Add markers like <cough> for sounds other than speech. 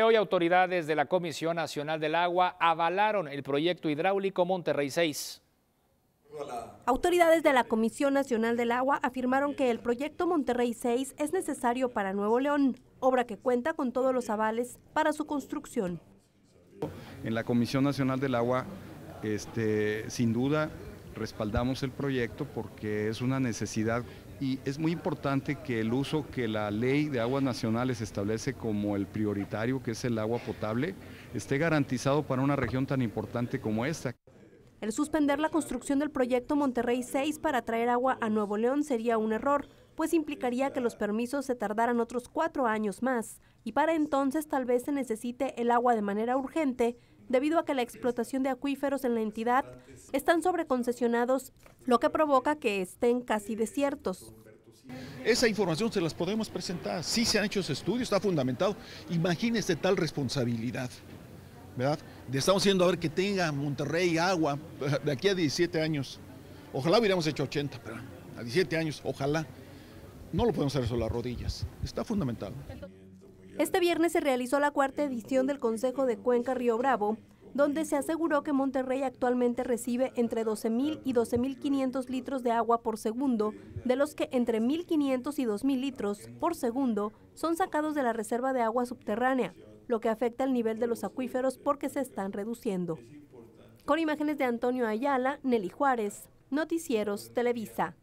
Hoy autoridades de la Comisión Nacional del Agua avalaron el proyecto hidráulico Monterrey 6. Autoridades de la Comisión Nacional del Agua afirmaron que el proyecto Monterrey 6 es necesario para Nuevo León, obra que cuenta con todos los avales para su construcción. En la Comisión Nacional del Agua, este, sin duda, respaldamos el proyecto porque es una necesidad y es muy importante que el uso que la ley de aguas nacionales establece como el prioritario, que es el agua potable, esté garantizado para una región tan importante como esta. El suspender la construcción del proyecto Monterrey 6 para traer agua a Nuevo León sería un error, pues implicaría que los permisos se tardaran otros cuatro años más, y para entonces tal vez se necesite el agua de manera urgente debido a que la explotación de acuíferos en la entidad están sobreconcesionados, lo que provoca que estén casi desiertos. Esa información se las podemos presentar, sí se han hecho estudios, está fundamentado. Imagínese tal responsabilidad, ¿verdad? estamos haciendo a ver que tenga Monterrey agua <laughs> de aquí a 17 años. Ojalá hubiéramos hecho 80, pero a 17 años, ojalá. No lo podemos hacer solo a rodillas, está fundamental. Este viernes se realizó la cuarta edición del Consejo de Cuenca Río Bravo, donde se aseguró que Monterrey actualmente recibe entre 12.000 y 12.500 litros de agua por segundo, de los que entre 1.500 y 2.000 litros por segundo son sacados de la reserva de agua subterránea, lo que afecta el nivel de los acuíferos porque se están reduciendo. Con imágenes de Antonio Ayala, Nelly Juárez, Noticieros Televisa.